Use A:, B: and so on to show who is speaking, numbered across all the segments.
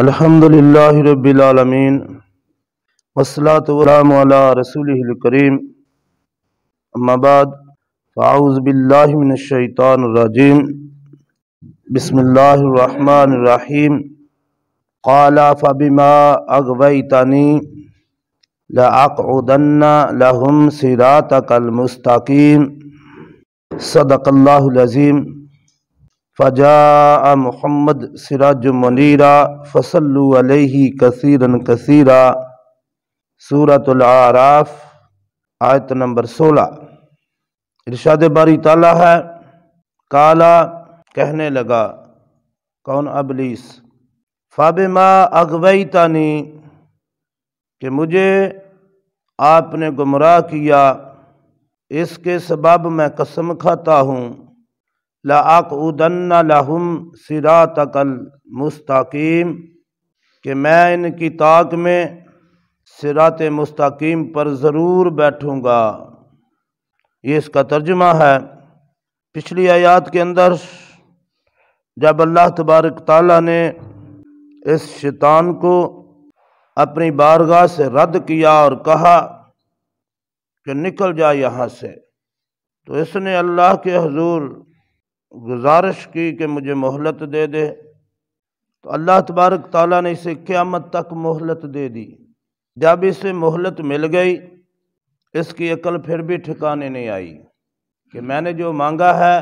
A: अल्हम्दुलिल्लाह रब्बिल आलमीन वस्सलातु वलाम अला रसूलिल करीम अम्मा बाद फाऊज बिल्लाहि मिनश शैतानिर रजीम बिस्मिल्लाहिर रहमानिर रहीम قال فبما أغويتني لهم صراطك المستقيم صدق الله العظيم फ़जा मोहम्मद सिराज मनीरा फसल कसीरन कसीरा सूरतलाराफ़ आयत नंबर सोलह इरशाद बारी ताला है काला कहने लगा कौन अबलीस फ़ाबिमा अगवई तानी कि मुझे आपने गुमराह किया इसके सबब मैं कसम खाता हूँ लाकदन लहम सिरा तकल मुस्तकीम के मैं इनकी ताक में सिरात मुस्तकीम पर ज़रूर बैठूँगा ये इसका तर्जमा है पिछली आयात के अंदर जब अल्लाह तबारक ताली ने इस शैतान को अपनी बारगाह से रद्द किया और कहा कि निकल जाए यहाँ से तो इसने अल्लाह के हजूर गुजारिश की कि मुझे मोहलत दे दे तो अल्लाह तबारक ताली ने इसे क़्यामत तक मोहलत दे दी जब इसे मोहलत मिल गई इसकी अकल फिर भी ठिकाने नहीं आई कि मैंने जो मांगा है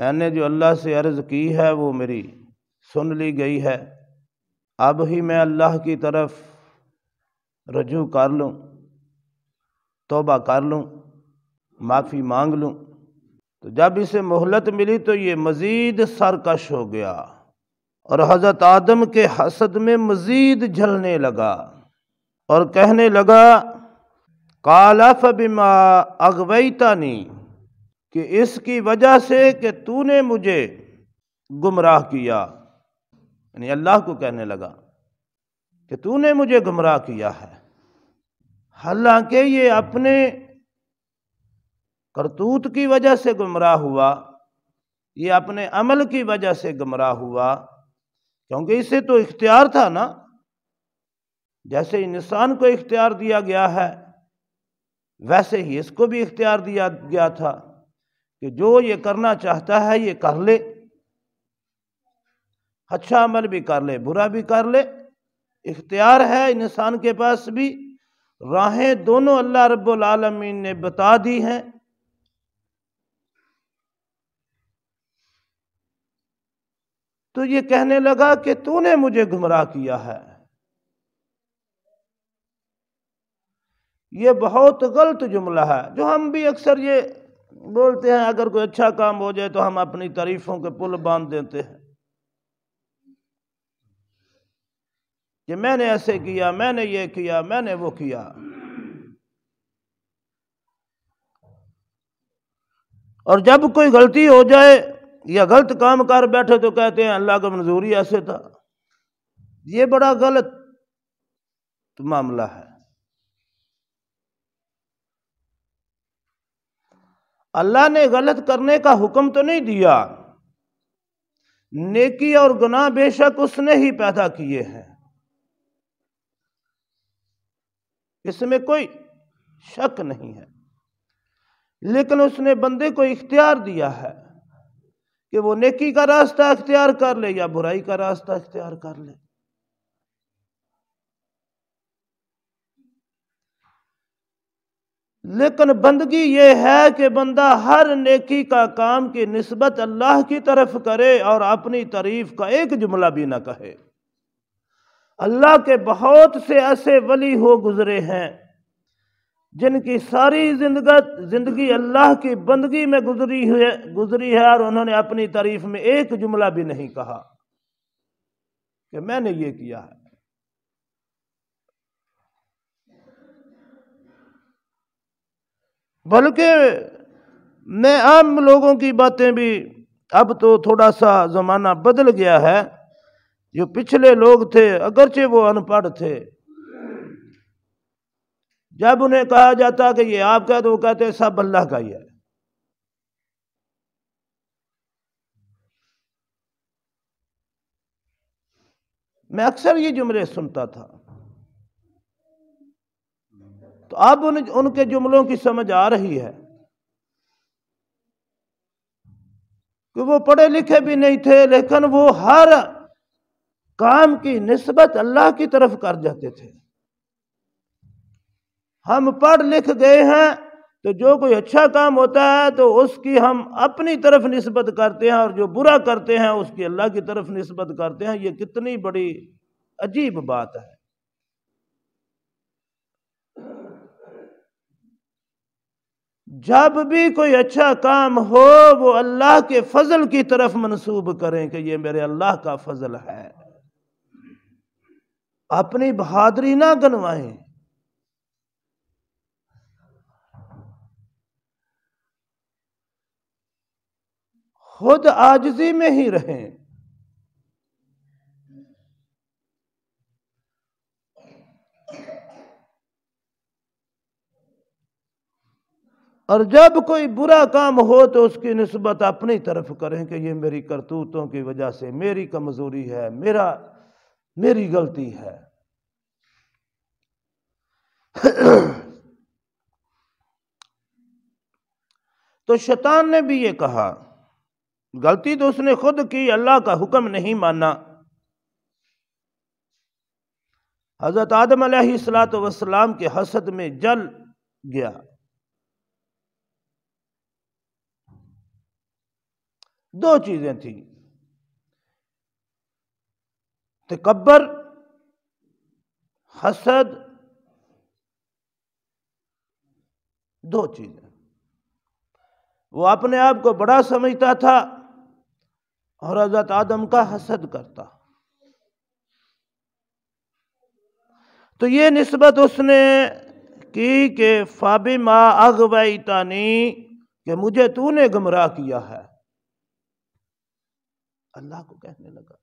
A: मैंने जो अल्लाह से अर्ज़ की है वो मेरी सुन ली गई है अब ही मैं अल्लाह की तरफ रजू कर लूँ तोबा कर लूँ माफ़ी मांग लूँ तो जब इसे मोहलत मिली तो ये मज़ीद सरकश हो गया और हज़रत आदम के हसद में मज़ीद झलने लगा और कहने लगा कालफ बिमा अगवैतानी कि इसकी वजह से कि तूने मुझे गुमराह किया यानी अल्लाह को कहने लगा कि तूने मुझे गुमराह किया है हालांकि ये अपने करतूत की वजह से गुमराह हुआ ये अपने अमल की वजह से गुमराह हुआ क्योंकि इसे तो इख्तियार था ना जैसे इंसान को इख्तियार दिया गया है वैसे ही इसको भी इख्तियार दिया गया था कि जो ये करना चाहता है ये कर ले अच्छा अमल भी कर ले बुरा भी कर ले इख्तियार है इंसान के पास भी राहें दोनों अल्लाह रब्बुल आलमीन ने बता दी हैं तो ये कहने लगा कि तूने मुझे गुमराह किया है ये बहुत गलत जुमला है जो हम भी अक्सर ये बोलते हैं अगर कोई अच्छा काम हो जाए तो हम अपनी तारीफों के पुल बांध देते हैं कि मैंने ऐसे किया मैंने ये किया मैंने वो किया और जब कोई गलती हो जाए या गलत काम कर बैठे तो कहते हैं अल्लाह का मंजूरी ऐसे था ये बड़ा गलत मामला है अल्लाह ने गलत करने का हुक्म तो नहीं दिया नेकी और गुनाह बेशक उसने ही पैदा किए हैं इसमें कोई शक नहीं है लेकिन उसने बंदे को इख्तियार दिया है कि वो नेकी का रास्ता अख्तियार कर ले या बुराई का रास्ता अख्तियार कर ले लेकिन बंदगी ये है कि बंदा हर नेकी का काम की नस्बत अल्लाह की तरफ करे और अपनी तारीफ का एक जुमला भी ना कहे अल्लाह के बहुत से ऐसे वली हो गुजरे हैं जिनकी सारी जिंदगत जिंदगी अल्लाह की बंदगी में गुजरी है गुजरी है और उन्होंने अपनी तारीफ में एक जुमला भी नहीं कहा कि मैंने ये किया है बल्कि मैं आम लोगों की बातें भी अब तो थोड़ा सा ज़माना बदल गया है जो पिछले लोग थे अगरचे वो अनपढ़ थे जब उन्हें कहा जाता कि ये आपका तो वो कहते सब अल्लाह का ही है मैं अक्सर ये जुमले सुनता था तो अब उन उनके जुमलों की समझ आ रही है कि वो पढ़े लिखे भी नहीं थे लेकिन वो हर काम की नस्बत अल्लाह की तरफ कर जाते थे हम पढ़ लिख गए हैं तो जो कोई अच्छा काम होता है तो उसकी हम अपनी तरफ नस्बत करते हैं और जो बुरा करते हैं उसकी अल्लाह की तरफ नस्बत करते हैं ये कितनी बड़ी अजीब बात है जब भी कोई अच्छा काम हो वो अल्लाह के फजल की तरफ मनसूब करें कि ये मेरे अल्लाह का फजल है अपनी बहादुरी ना गनवाएं खुद आजजी में ही रहें और जब कोई बुरा काम हो तो उसकी नस्बत अपनी तरफ करें कि ये मेरी करतूतों की वजह से मेरी कमज़ोरी है मेरा मेरी गलती है तो शैतान ने भी ये कहा गलती तो उसने खुद की अल्लाह का हुक्म नहीं माना हज़रत आदम सलात वसलाम के हसद में जल गया दो चीज़ें थी तकबर हसद दो चीज़ें वो अपने आप को बड़ा समझता था और हजरत आदम का हसद करता तो ये नस्बत उसने की के फाबी माँ अगवई तानी के मुझे तूने गुमराह किया है अल्लाह को कहने लगा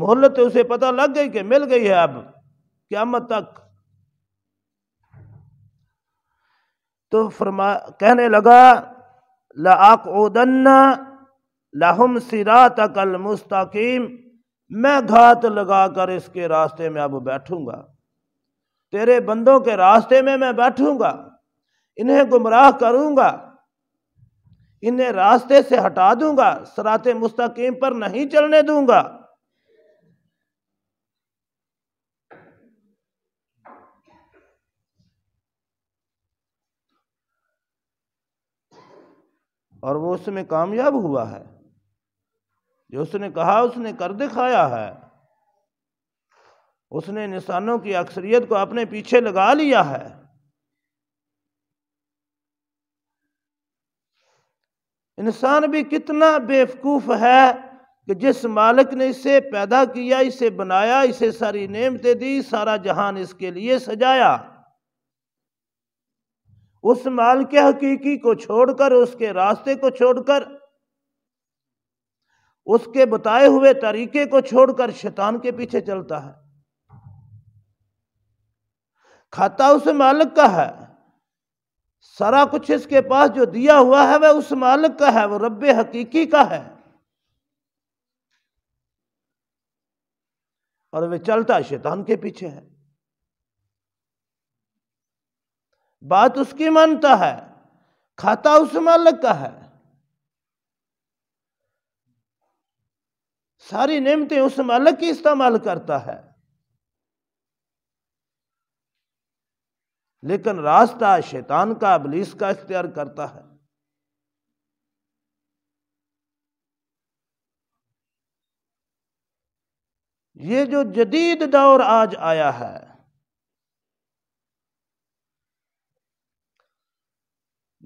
A: मोहल्लत उसे पता लग गई कि मिल गई है अब क्या मत तक तो फरमा कहने लगा लाकदन्ना लहुम सिरात कल मुस्तकीम मैं घात लगा कर इसके रास्ते में अब बैठूंगा तेरे बंदों के रास्ते में मैं बैठूंगा इन्हें गुमराह करूंगा इन्हें रास्ते से हटा दूंगा सरात मुस्तकीम पर नहीं चलने दूंगा और वो उसमें कामयाब हुआ है जो उसने कहा उसने कर दिखाया है उसने निशानों की अक्सरियत को अपने पीछे लगा लिया है इंसान भी कितना बेवकूफ है कि जिस मालिक ने इसे पैदा किया इसे बनाया इसे सारी नेमतें दी सारा जहान इसके लिए सजाया उस माल के हकीकी को छोड़कर उसके रास्ते को छोड़कर उसके बताए हुए तरीके को छोड़कर शैतान के पीछे चलता है खाता उस मालिक का है सारा कुछ इसके पास जो दिया हुआ है वह उस मालिक का है वह रब्बे हकीकी का है और वे चलता शैतान के पीछे है बात उसकी मानता है खाता उस मालिक का है सारी नियमतें उस मालिक की इस्तेमाल करता है लेकिन रास्ता शैतान का अबलीस का इख्तियार करता है ये जो जदीद दौर आज आया है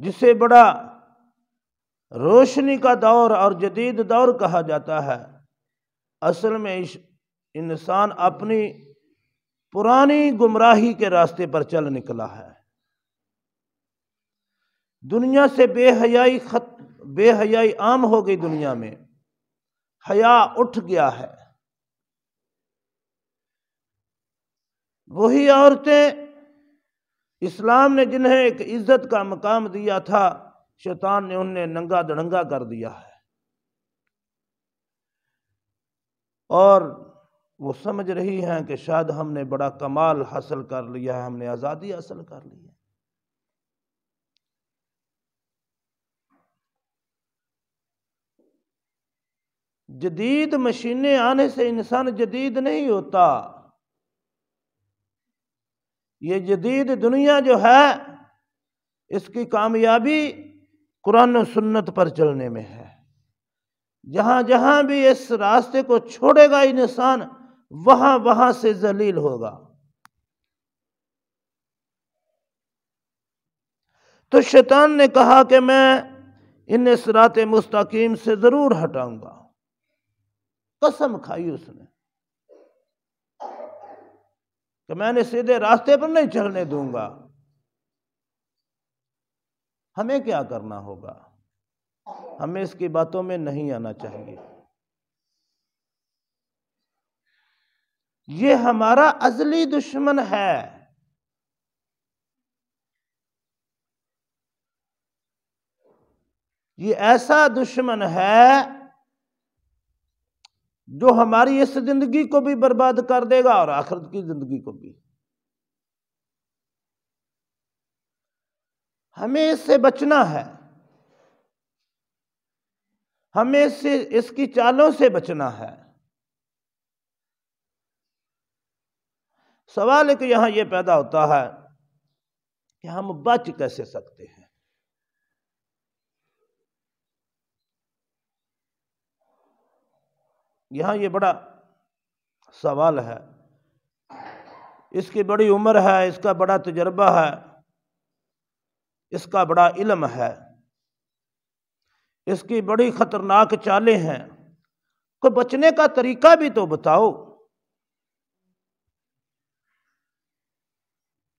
A: जिसे बड़ा रोशनी का दौर और जदीद दौर कहा जाता है असल में इस इंसान अपनी पुरानी गुमराही के रास्ते पर चल निकला है दुनिया से बेहयाई खत बेहयाई आम हो गई दुनिया में हया उठ गया है वही औरतें इस्लाम ने जिन्हें एक इज्जत का मकाम दिया था शैतान ने उन्हें नंगा दड़ंगा कर दिया है और वो समझ रही हैं कि शायद हमने बड़ा कमाल हासिल कर लिया है हमने आज़ादी हासिल कर ली है जदीद मशीनें आने से इंसान जदीद नहीं होता ये जदीद दुनिया जो है इसकी कामयाबी कुरान सुन्नत पर चलने में है जहाँ जहाँ भी इस रास्ते को छोड़ेगा इंसान वहाँ वहाँ से जलील होगा तो शैतान ने कहा कि मैं इन सरात मुस्तकीम से ज़रूर हटाऊंगा कसम खाई उसने तो मैंने सीधे रास्ते पर नहीं चलने दूंगा हमें क्या करना होगा हमें इसकी बातों में नहीं आना चाहिए ये हमारा असली दुश्मन है ये ऐसा दुश्मन है जो हमारी इस जिंदगी को भी बर्बाद कर देगा और आखिरत की जिंदगी को भी हमें इससे बचना है हमें इससे इसकी चालों से बचना है सवाल एक यहां यह पैदा होता है कि हम बच कैसे सकते हैं यहाँ ये बड़ा सवाल है इसकी बड़ी उम्र है इसका बड़ा तजर्बा है इसका बड़ा इलम है इसकी बड़ी ख़तरनाक चालें हैं को बचने का तरीका भी तो बताओ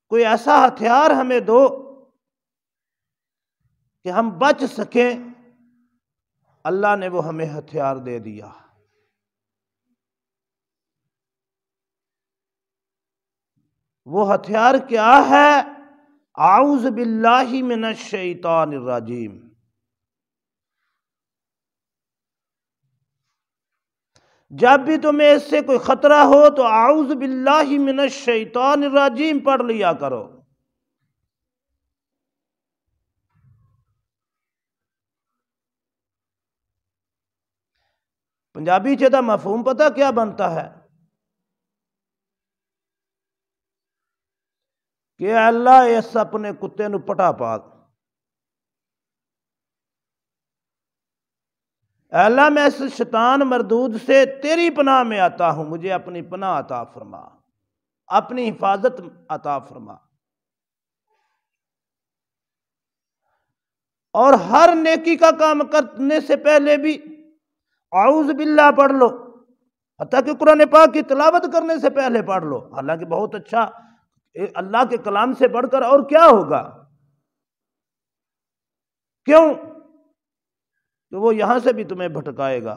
A: कोई ऐसा हथियार हमें दो कि हम बच सकें अल्लाह ने वो हमें हथियार दे दिया वो हथियार क्या है आउज बिल्लाही मिन राजीम जब भी तुम्हें इससे कोई ख़तरा हो तो आउज बिल्लाही मिन राजीम पढ़ लिया करो पंजाबी चे मफहूम पता क्या बनता है कि अल्लाह इस अपने कुत्ते पटा पा अल्लाह मैं इस शैतान मरदूद से तेरी पनाह में आता हूं मुझे अपनी पनाह अता फरमा अपनी हिफाजत अता फरमा और हर नेकी का काम करने से पहले भी आउज बिल्ला पढ़ लो हत्या कि कुरान पाक की तलावत करने से पहले पढ़ लो हालांकि बहुत अच्छा अल्लाह के कलाम से बढ़कर और क्या होगा क्यों तो वो यहां से भी तुम्हें भटकाएगा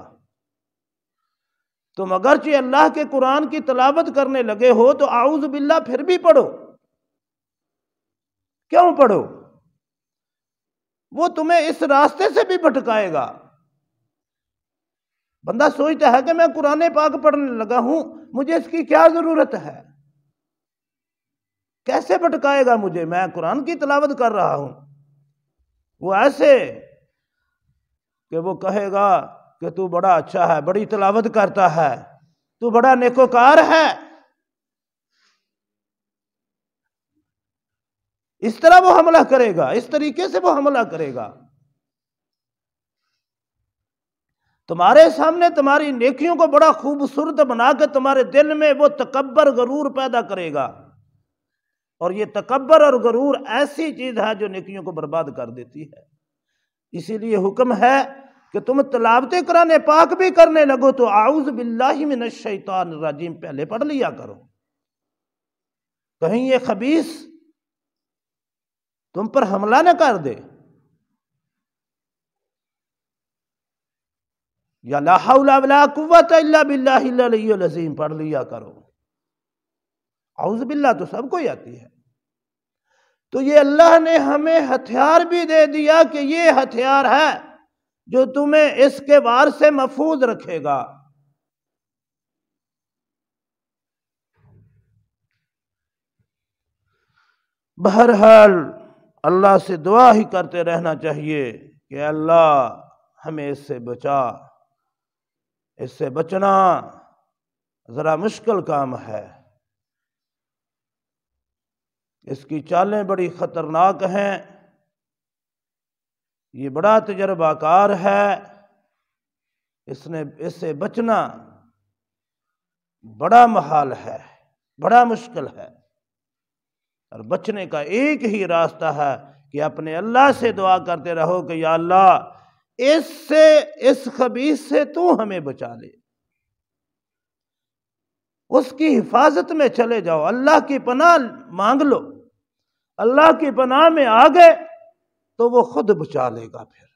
A: तुम अगरचे अल्लाह के कुरान की तलावत करने लगे हो तो आउज बिल्ला फिर भी पढ़ो क्यों पढ़ो वो तुम्हें इस रास्ते से भी भटकाएगा बंदा सोचता है कि मैं कुरान पाक पढ़ने लगा हूं मुझे इसकी क्या जरूरत है कैसे भटकाएगा मुझे मैं कुरान की तलावत कर रहा हूं वो ऐसे कि वो कहेगा कि तू बड़ा अच्छा है बड़ी तलावत करता है तू बड़ा नेकोकार है इस तरह वो हमला करेगा इस तरीके से वो हमला करेगा तुम्हारे सामने तुम्हारी नेकियों को बड़ा खूबसूरत बनाकर तुम्हारे दिल में वो तकबर गरूर पैदा करेगा और ये तकबर और गरूर ऐसी चीज़ है जो नेकियों को बर्बाद कर देती है इसीलिए हुक्म है कि तुम तलावत कराने पाक भी करने लगो तो आउज बिल्लाजीम पहले पढ़ लिया करो कहीं ये खबीस तुम पर हमला न कर दे या लाहौला बिल्लाजीम पढ़ लिया करो बिल्ला तो सबको ही आती है तो ये अल्लाह ने हमें हथियार भी दे दिया कि ये हथियार है जो तुम्हें इसके वार से महफूज रखेगा बहरहाल अल्लाह से दुआ ही करते रहना चाहिए कि अल्लाह हमें इससे बचा इससे बचना ज़रा मुश्किल काम है इसकी चालें बड़ी ख़तरनाक हैं ये बड़ा तजर्बाकार है इसने इससे बचना बड़ा महाल है बड़ा मुश्किल है और बचने का एक ही रास्ता है कि अपने अल्लाह से दुआ करते रहो कि या अल्लाह इससे इस, इस से तू हमें बचा ले उसकी हिफाजत में चले जाओ अल्लाह की पनाह मांग लो अल्लाह की पनाह में आ गए तो वो खुद बचा लेगा फिर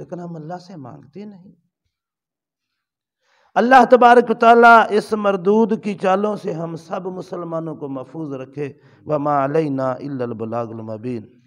A: लेकिन हम अल्लाह से मांगते नहीं अल्लाह तबारक ताली इस मरदूद की चालों से हम सब मुसलमानों को महफूज रखे व बलागुल इल्लबलागुलमबीन